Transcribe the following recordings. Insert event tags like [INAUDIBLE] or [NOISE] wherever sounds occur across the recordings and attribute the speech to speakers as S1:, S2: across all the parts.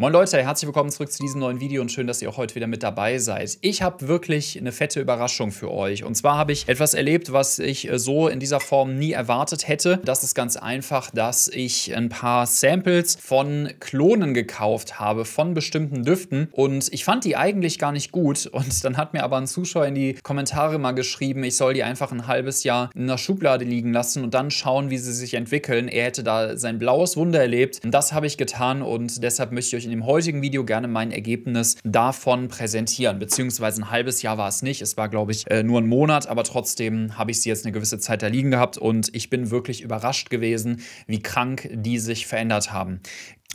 S1: Moin Leute, herzlich willkommen zurück zu diesem neuen Video und schön, dass ihr auch heute wieder mit dabei seid. Ich habe wirklich eine fette Überraschung für euch und zwar habe ich etwas erlebt, was ich äh, so in dieser Form nie erwartet hätte. Das ist ganz einfach, dass ich ein paar Samples von Klonen gekauft habe, von bestimmten Düften und ich fand die eigentlich gar nicht gut und dann hat mir aber ein Zuschauer in die Kommentare mal geschrieben, ich soll die einfach ein halbes Jahr in der Schublade liegen lassen und dann schauen, wie sie sich entwickeln. Er hätte da sein blaues Wunder erlebt. Und Das habe ich getan und deshalb möchte ich euch in dem heutigen Video gerne mein Ergebnis davon präsentieren. Beziehungsweise ein halbes Jahr war es nicht. Es war, glaube ich, äh, nur ein Monat, aber trotzdem habe ich sie jetzt eine gewisse Zeit da liegen gehabt und ich bin wirklich überrascht gewesen, wie krank die sich verändert haben.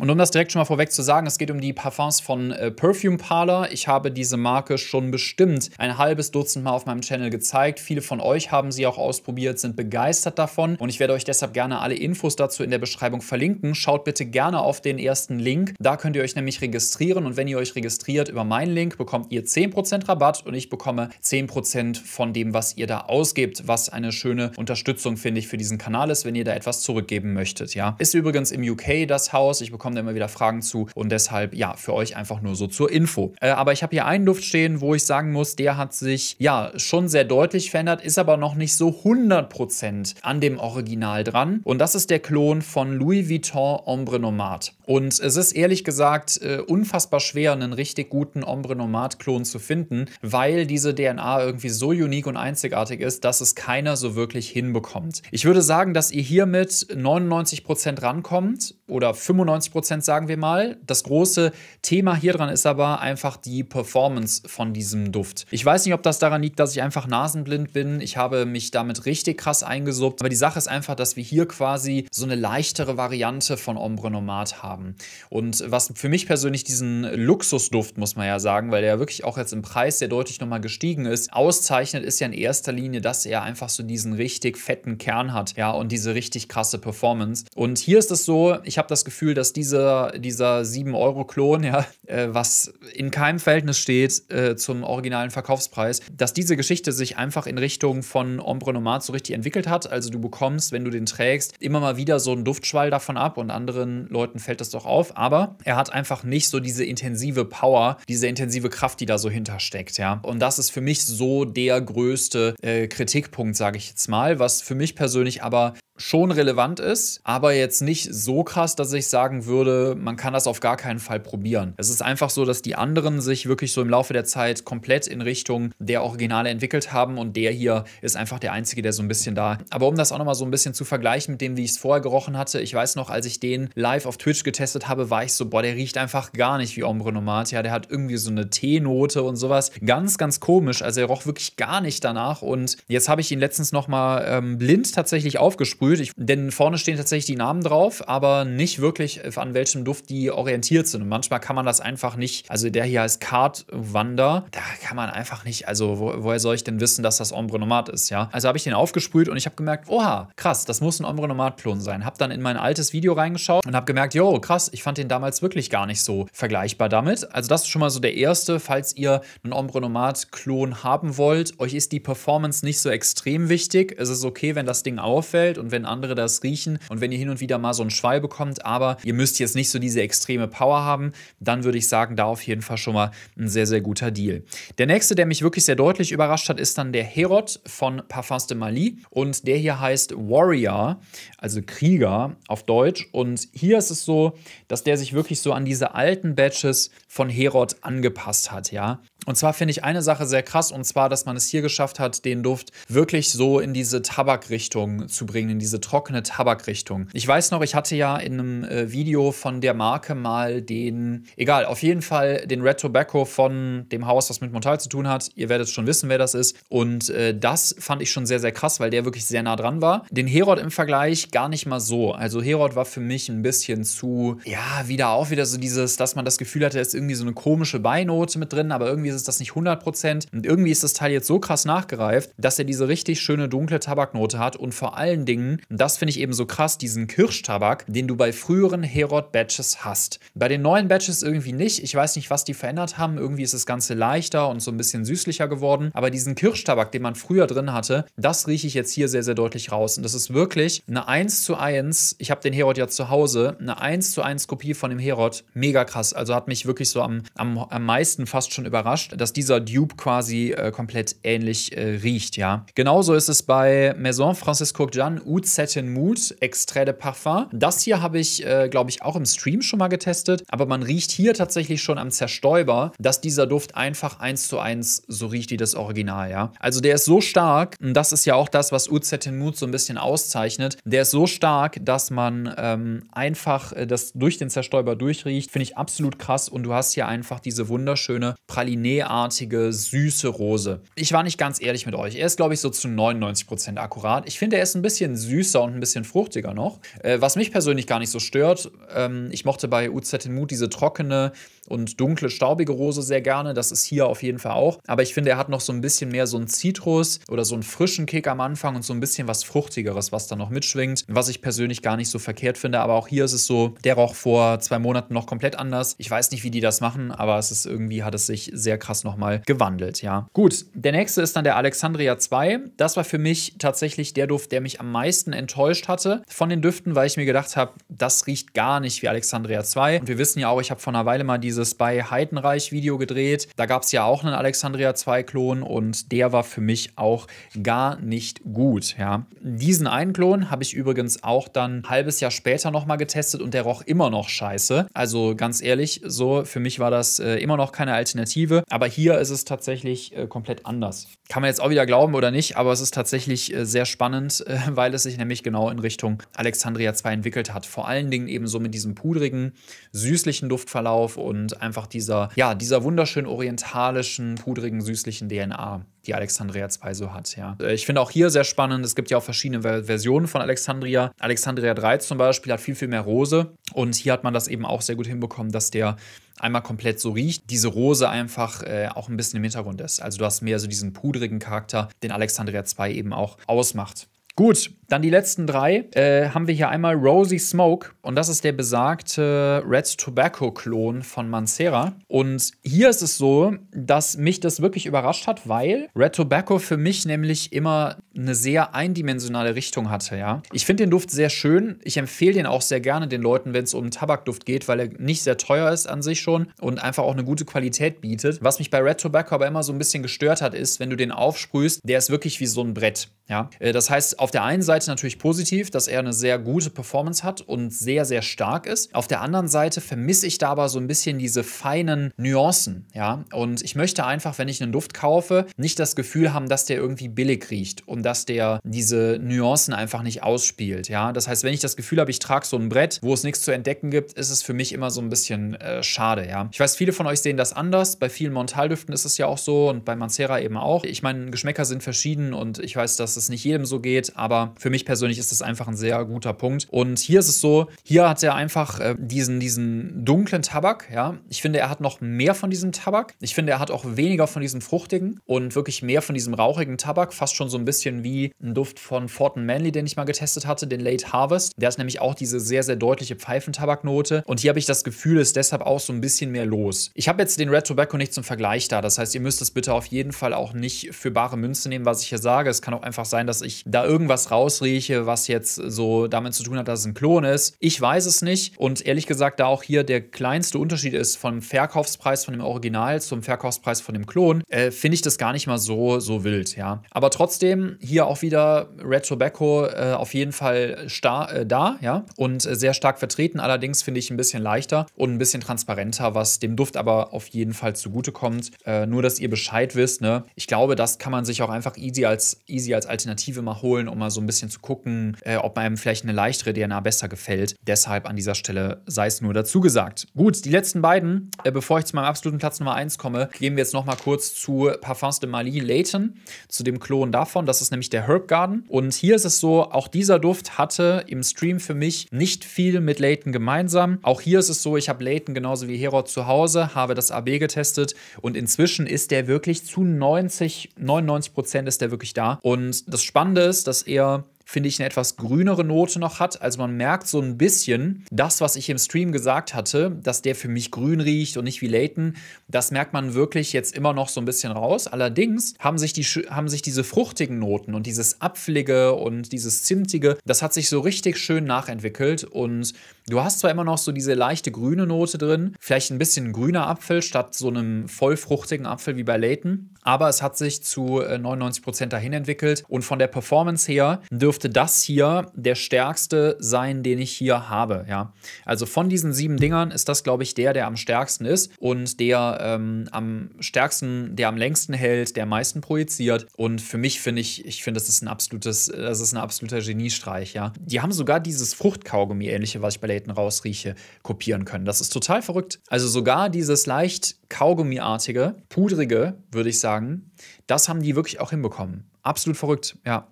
S1: Und um das direkt schon mal vorweg zu sagen, es geht um die Parfums von äh, Perfume Parlor. Ich habe diese Marke schon bestimmt ein halbes Dutzend Mal auf meinem Channel gezeigt. Viele von euch haben sie auch ausprobiert, sind begeistert davon und ich werde euch deshalb gerne alle Infos dazu in der Beschreibung verlinken. Schaut bitte gerne auf den ersten Link. Da könnt ihr euch nämlich registrieren und wenn ihr euch registriert über meinen Link, bekommt ihr 10% Rabatt und ich bekomme 10% von dem, was ihr da ausgebt, was eine schöne Unterstützung, finde ich, für diesen Kanal ist, wenn ihr da etwas zurückgeben möchtet. Ja, Ist übrigens im UK das Haus. Ich bekomme kommen da immer wieder Fragen zu und deshalb, ja, für euch einfach nur so zur Info. Äh, aber ich habe hier einen Duft stehen, wo ich sagen muss, der hat sich, ja, schon sehr deutlich verändert, ist aber noch nicht so 100% an dem Original dran und das ist der Klon von Louis Vuitton Ombre Nomad. Und es ist ehrlich gesagt äh, unfassbar schwer, einen richtig guten Ombre Nomad klon zu finden, weil diese DNA irgendwie so unique und einzigartig ist, dass es keiner so wirklich hinbekommt. Ich würde sagen, dass ihr hiermit 99% rankommt oder 95% Prozent, sagen wir mal. Das große Thema hier dran ist aber einfach die Performance von diesem Duft. Ich weiß nicht, ob das daran liegt, dass ich einfach nasenblind bin. Ich habe mich damit richtig krass eingesuppt. Aber die Sache ist einfach, dass wir hier quasi so eine leichtere Variante von Ombre Nomad haben. Und was für mich persönlich diesen Luxusduft, muss man ja sagen, weil der ja wirklich auch jetzt im Preis sehr deutlich nochmal gestiegen ist, auszeichnet, ist ja in erster Linie, dass er einfach so diesen richtig fetten Kern hat, ja, und diese richtig krasse Performance. Und hier ist es so, ich habe das Gefühl, dass diese dieser, dieser 7-Euro-Klon, ja, äh, was in keinem Verhältnis steht äh, zum originalen Verkaufspreis, dass diese Geschichte sich einfach in Richtung von Ombre Nomad so richtig entwickelt hat. Also du bekommst, wenn du den trägst, immer mal wieder so einen Duftschwall davon ab und anderen Leuten fällt das doch auf. Aber er hat einfach nicht so diese intensive Power, diese intensive Kraft, die da so hintersteckt, ja. Und das ist für mich so der größte äh, Kritikpunkt, sage ich jetzt mal, was für mich persönlich aber schon relevant ist, aber jetzt nicht so krass, dass ich sagen würde, man kann das auf gar keinen Fall probieren. Es ist einfach so, dass die anderen sich wirklich so im Laufe der Zeit komplett in Richtung der Originale entwickelt haben und der hier ist einfach der einzige, der so ein bisschen da. Aber um das auch nochmal so ein bisschen zu vergleichen mit dem, wie ich es vorher gerochen hatte, ich weiß noch, als ich den live auf Twitch getestet habe, war ich so, boah, der riecht einfach gar nicht wie Ombre Nomad. Ja, der hat irgendwie so eine T-Note und sowas. Ganz, ganz komisch, also er roch wirklich gar nicht danach und jetzt habe ich ihn letztens nochmal ähm, blind tatsächlich aufgesprüht versprüht. Ich, denn vorne stehen tatsächlich die Namen drauf, aber nicht wirklich, äh, an welchem Duft die orientiert sind. Und manchmal kann man das einfach nicht, also der hier heißt Card Wander, da kann man einfach nicht, also wo, woher soll ich denn wissen, dass das Ombre Nomad ist, ja? Also habe ich den aufgesprüht und ich habe gemerkt, oha, krass, das muss ein Ombre Nomad klon sein. Habe dann in mein altes Video reingeschaut und habe gemerkt, jo, krass, ich fand den damals wirklich gar nicht so vergleichbar damit. Also das ist schon mal so der erste, falls ihr einen Ombre Nomad klon haben wollt, euch ist die Performance nicht so extrem wichtig. Es ist okay, wenn das Ding auffällt und wenn wenn andere das riechen und wenn ihr hin und wieder mal so einen Schwall bekommt, aber ihr müsst jetzt nicht so diese extreme Power haben, dann würde ich sagen, da auf jeden Fall schon mal ein sehr, sehr guter Deal. Der nächste, der mich wirklich sehr deutlich überrascht hat, ist dann der Herod von Parfums de Mali und der hier heißt Warrior, also Krieger auf Deutsch und hier ist es so, dass der sich wirklich so an diese alten Badges von Herod angepasst hat, ja. Und zwar finde ich eine Sache sehr krass, und zwar, dass man es hier geschafft hat, den Duft wirklich so in diese Tabakrichtung zu bringen, in diese trockene Tabakrichtung. Ich weiß noch, ich hatte ja in einem äh, Video von der Marke mal den, egal, auf jeden Fall den Red Tobacco von dem Haus, was mit Montal zu tun hat. Ihr werdet schon wissen, wer das ist. Und äh, das fand ich schon sehr, sehr krass, weil der wirklich sehr nah dran war. Den Herod im Vergleich gar nicht mal so. Also Herod war für mich ein bisschen zu, ja, wieder auch wieder so dieses, dass man das Gefühl hatte, da ist irgendwie so eine komische Beinote mit drin, aber irgendwie ist das nicht 100%. Prozent. Und irgendwie ist das Teil jetzt so krass nachgereift, dass er diese richtig schöne dunkle Tabaknote hat und vor allen Dingen, das finde ich eben so krass, diesen Kirschtabak, den du bei früheren Herod Batches hast. Bei den neuen Batches irgendwie nicht. Ich weiß nicht, was die verändert haben. Irgendwie ist das Ganze leichter und so ein bisschen süßlicher geworden. Aber diesen Kirschtabak, den man früher drin hatte, das rieche ich jetzt hier sehr, sehr deutlich raus. Und das ist wirklich eine 1 zu 1. Ich habe den Herod ja zu Hause. Eine 1 zu 1 Kopie von dem Herod. Mega krass. Also hat mich wirklich so am, am, am meisten fast schon überrascht überrascht, dass dieser Dupe quasi äh, komplett ähnlich äh, riecht, ja. Genauso ist es bei Maison Francis Courjan Oud Satin Mood Extrait de Parfum. Das hier habe ich, äh, glaube ich, auch im Stream schon mal getestet, aber man riecht hier tatsächlich schon am Zerstäuber, dass dieser Duft einfach eins zu eins so riecht wie das Original, ja. Also der ist so stark, und das ist ja auch das, was Oud Satin Mood so ein bisschen auszeichnet, der ist so stark, dass man ähm, einfach äh, das durch den Zerstäuber durchriecht, finde ich absolut krass und du hast hier einfach diese wunderschöne Praline Gelee-artige, süße Rose. Ich war nicht ganz ehrlich mit euch. Er ist, glaube ich, so zu 99% Prozent akkurat. Ich finde, er ist ein bisschen süßer und ein bisschen fruchtiger noch, äh, was mich persönlich gar nicht so stört. Ähm, ich mochte bei UZ in Mut diese trockene und dunkle, staubige Rose sehr gerne. Das ist hier auf jeden Fall auch. Aber ich finde, er hat noch so ein bisschen mehr so einen Zitrus oder so einen frischen Kick am Anfang und so ein bisschen was Fruchtigeres, was da noch mitschwingt, was ich persönlich gar nicht so verkehrt finde. Aber auch hier ist es so, der roch vor zwei Monaten noch komplett anders. Ich weiß nicht, wie die das machen, aber es ist irgendwie, hat es sich sehr krass nochmal gewandelt, ja. Gut, der nächste ist dann der Alexandria 2. Das war für mich tatsächlich der Duft, der mich am meisten enttäuscht hatte von den Düften, weil ich mir gedacht habe, das riecht gar nicht wie Alexandria 2. Und wir wissen ja auch, ich habe vor einer Weile mal dieses bei Heidenreich Video gedreht. Da gab es ja auch einen Alexandria 2 Klon und der war für mich auch gar nicht gut, ja. Diesen einen Klon habe ich übrigens auch dann ein halbes Jahr später nochmal getestet und der roch immer noch scheiße. Also ganz ehrlich, so für mich war das äh, immer noch keine Alternative. Aber hier ist es tatsächlich äh, komplett anders. Kann man jetzt auch wieder glauben oder nicht, aber es ist tatsächlich äh, sehr spannend, [LAUGHS] äh, weil es sich nämlich genau in Richtung Alexandria 2 entwickelt hat. Vor allen Dingen eben so mit diesem pudrigen, süßlichen Duftverlauf und einfach dieser, ja, dieser wunderschön orientalischen, pudrigen, süßlichen DNA die Alexandria 2 so hat. Ja. Äh, ich finde auch hier sehr spannend, es gibt ja auch verschiedene Versionen von Alexandria. Alexandria 3 zum Beispiel hat viel, viel mehr Rose. Und hier hat man das eben auch sehr gut hinbekommen, dass der einmal komplett so riecht, diese Rose einfach äh, auch ein bisschen im Hintergrund ist. Also du hast mehr so diesen pudrigen Charakter, den Alexandria 2 eben auch ausmacht. Gut, dann die letzten drei äh, haben wir hier einmal Rosy Smoke und das ist der besagte Red Tobacco Klon von Mancera. Und hier ist es so, dass mich das wirklich überrascht hat, weil Red Tobacco für mich nämlich immer eine sehr eindimensionale Richtung hatte, ja. Ich finde den Duft sehr schön. Ich empfehle den auch sehr gerne den Leuten, wenn es um Tabakduft geht, weil er nicht sehr teuer ist an sich schon und einfach auch eine gute Qualität bietet. Was mich bei Red Tobacco aber immer so ein bisschen gestört hat, ist, wenn du den aufsprühst, der ist wirklich wie so ein Brett, ja. Äh, das heißt, auf der einen Seite Seite natürlich positiv, dass er eine sehr gute Performance hat und sehr, sehr stark ist. Auf der anderen Seite vermisse ich da aber so ein bisschen diese feinen Nuancen, ja. Und ich möchte einfach, wenn ich einen Duft kaufe, nicht das Gefühl haben, dass der irgendwie billig riecht und dass der diese Nuancen einfach nicht ausspielt, ja. Das heißt, wenn ich das Gefühl habe, ich trage so ein Brett, wo es nichts zu entdecken gibt, ist es für mich immer so ein bisschen äh, schade, ja. Ich weiß, viele von euch sehen das anders. Bei vielen Montaldüften ist es ja auch so und bei Mancera eben auch. Ich meine, Geschmäcker sind verschieden und ich weiß, dass es nicht jedem so geht, aber für mich persönlich ist das einfach ein sehr guter Punkt. Und hier ist es so, hier hat er einfach äh, diesen, diesen dunklen Tabak, ja. Ich finde, er hat noch mehr von diesem Tabak. Ich finde, er hat auch weniger von diesem fruchtigen und wirklich mehr von diesem rauchigen Tabak. Fast schon so ein bisschen wie ein Duft von Fortin Manley, den ich mal getestet hatte, den Late Harvest. Der ist nämlich auch diese sehr, sehr deutliche Pfeifentabaknote. Und hier habe ich das Gefühl, ist deshalb auch so ein bisschen mehr los. Ich habe jetzt den Red Tobacco nicht zum Vergleich da. Das heißt, ihr müsst es bitte auf jeden Fall auch nicht für bare Münze nehmen, was ich hier sage. Es kann auch einfach sein, dass ich da irgendwas raus rieche, was jetzt so damit zu tun hat, dass es ein Klon ist. Ich weiß es nicht. Und ehrlich gesagt, da auch hier der kleinste Unterschied ist vom Verkaufspreis von dem Original zum Verkaufspreis von dem Klon, äh, finde ich das gar nicht mal so, so wild, ja. Aber trotzdem, hier auch wieder Red Tobacco äh, auf jeden Fall äh, da, ja, und sehr stark vertreten. Allerdings finde ich ein bisschen leichter und ein bisschen transparenter, was dem Duft aber auf jeden Fall zugutekommt. Äh, nur, dass ihr Bescheid wisst, ne? Ich glaube, das kann man sich auch einfach easy als, easy als Alternative mal holen, um mal so ein bisschen bisschen zu gucken, äh, ob einem vielleicht eine leichtere DNA besser gefällt. Deshalb an dieser Stelle sei es nur dazu gesagt. Gut, die letzten beiden, äh, bevor ich zu meinem absoluten Platz Nummer 1 komme, gehen wir jetzt nochmal kurz zu Parfums de Mali Leighton, zu dem Klon davon. Das ist nämlich der Herb Garden. Und hier ist es so, auch dieser Duft hatte im Stream für mich nicht viel mit Leighton gemeinsam. Auch hier ist es so, ich habe Leighton genauso wie Herod zu Hause, habe das AB getestet und inzwischen ist der wirklich zu 90, 99 Prozent ist der wirklich da. Und das Spannende ist, dass er finde ich, eine etwas grünere Note noch hat. Also man merkt so ein bisschen, das, was ich im Stream gesagt hatte, dass der für mich grün riecht und nicht wie Layton, das merkt man wirklich jetzt immer noch so ein bisschen raus. Allerdings haben sich, die, haben sich diese fruchtigen Noten und dieses Apfelige und dieses Zimtige, das hat sich so richtig schön nachentwickelt und du hast zwar immer noch so diese leichte grüne Note drin, vielleicht ein bisschen grüner Apfel statt so einem vollfruchtigen Apfel wie bei Layton, aber es hat sich zu 99% äh, Prozent dahin entwickelt und von der Performance her dürfen dürfte das hier der stärkste sein, den ich hier habe. Ja? Also von diesen sieben Dingern ist das, glaube ich, der, der am stärksten ist und der ähm, am stärksten, der am längsten hält, der am meisten projiziert. Und für mich finde ich, ich finde, das ist ein absolutes, das ist ein absoluter Geniestreich. Ja? Die haben sogar dieses Fruchtkaugummi-ähnliche, was ich bei Layton rausrieche, kopieren können. Das ist total verrückt. Also sogar dieses leicht Kaugummiartige, pudrige, würde ich sagen, das haben die wirklich auch hinbekommen. Absolut verrückt, ja.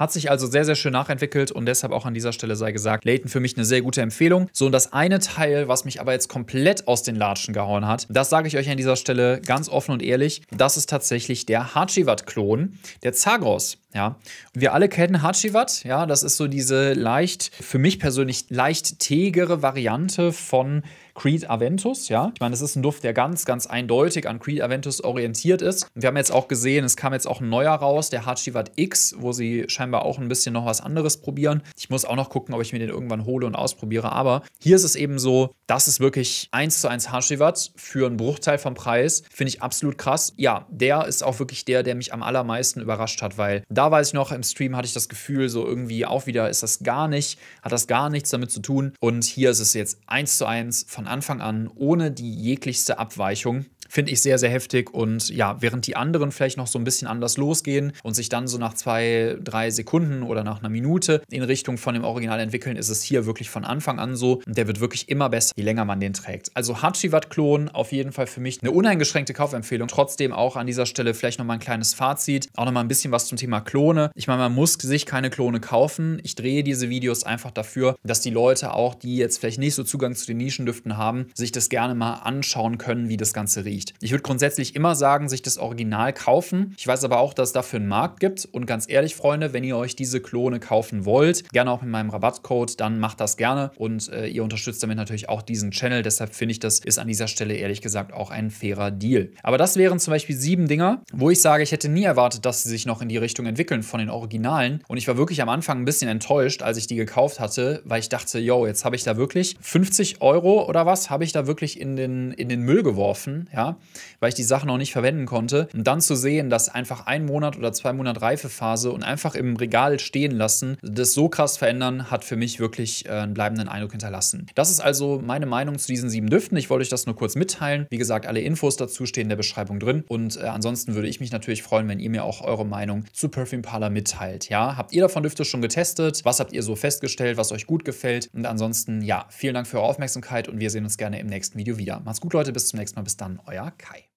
S1: Hat sich also sehr, sehr schön nachentwickelt und deshalb auch an dieser Stelle sei gesagt, Layton für mich eine sehr gute Empfehlung. So, und das eine Teil, was mich aber jetzt komplett aus den Latschen gehauen hat, das sage ich euch an dieser Stelle ganz offen und ehrlich, das ist tatsächlich der Hachivat-Klon, der Zagros. Ja, wir alle kennen Hachivat, ja, das ist so diese leicht, für mich persönlich leicht tegere Variante von Creed Aventus, ja. Ich meine, es ist ein Duft, der ganz, ganz eindeutig an Creed Aventus orientiert ist. Wir haben jetzt auch gesehen, es kam jetzt auch ein neuer raus, der Hachivat X, wo sie scheinbar auch ein bisschen noch was anderes probieren. Ich muss auch noch gucken, ob ich mir den irgendwann hole und ausprobiere, aber hier ist es eben so, das ist wirklich 1 zu 1 Hachivat für einen Bruchteil vom Preis. Finde ich absolut krass. Ja, der ist auch wirklich der, der mich am allermeisten überrascht hat, weil da weiß ich noch, im Stream hatte ich das Gefühl, so irgendwie auch wieder ist das gar nicht, hat das gar nichts damit zu tun und hier ist es jetzt 1 zu 1 von Anfang an ohne die jeglichste Abweichung Finde ich sehr, sehr heftig. Und ja, während die anderen vielleicht noch so ein bisschen anders losgehen und sich dann so nach zwei, drei Sekunden oder nach einer Minute in Richtung von dem Original entwickeln, ist es hier wirklich von Anfang an so. Und der wird wirklich immer besser, je länger man den trägt. Also Hachiwat-Klon auf jeden Fall für mich eine uneingeschränkte Kaufempfehlung. Trotzdem auch an dieser Stelle vielleicht nochmal ein kleines Fazit. Auch nochmal ein bisschen was zum Thema Klone. Ich meine, man muss sich keine Klone kaufen. Ich drehe diese Videos einfach dafür, dass die Leute auch, die jetzt vielleicht nicht so Zugang zu den Nischendüften haben, sich das gerne mal anschauen können, wie das Ganze riecht liegt. Ich würde grundsätzlich immer sagen, sich das Original kaufen. Ich weiß aber auch, dass es dafür einen Markt gibt. Und ganz ehrlich, Freunde, wenn ihr euch diese Klone kaufen wollt, gerne auch mit meinem Rabattcode, dann macht das gerne. Und äh, ihr unterstützt damit natürlich auch diesen Channel. Deshalb finde ich, das ist an dieser Stelle ehrlich gesagt auch ein fairer Deal. Aber das wären zum Beispiel sieben Dinger, wo ich sage, ich hätte nie erwartet, dass sie sich noch in die Richtung entwickeln von den Originalen. Und ich war wirklich am Anfang ein bisschen enttäuscht, als ich die gekauft hatte, weil ich dachte, yo, jetzt habe ich da wirklich 50 Euro oder was, habe ich da wirklich in den, in den Müll geworfen. Ja, weil ich die Sachen noch nicht verwenden konnte. Und dann zu sehen, dass einfach ein Monat oder zwei Monate Reifephase und einfach im Regal stehen lassen, das so krass verändern, hat für mich wirklich äh, einen bleibenden Eindruck hinterlassen. Das ist also meine Meinung zu diesen sieben Düften. Ich wollte euch das nur kurz mitteilen. Wie gesagt, alle Infos dazu stehen in der Beschreibung drin. Und äh, ansonsten würde ich mich natürlich freuen, wenn ihr mir auch eure Meinung zu Perfume Parlor mitteilt. Ja, habt ihr davon Düfte schon getestet? Was habt ihr so festgestellt, was euch gut gefällt? Und ansonsten, ja, vielen Dank für eure Aufmerksamkeit und wir sehen uns gerne im nächsten Video wieder. Macht's gut, Leute, bis zum nächsten Mal. Bis dann, euer euer Kai.